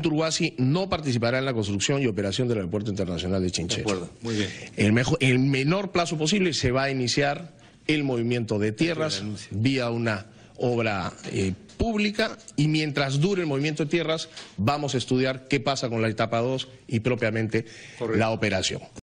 turguasi no participará en la construcción y operación del Aeropuerto Internacional de Chinche. El, menor plazo posible se va a iniciar el movimiento de tierras vía una obra eh, pública y mientras dure el movimiento de tierras vamos a estudiar qué pasa con la etapa 2 y propiamente la operación.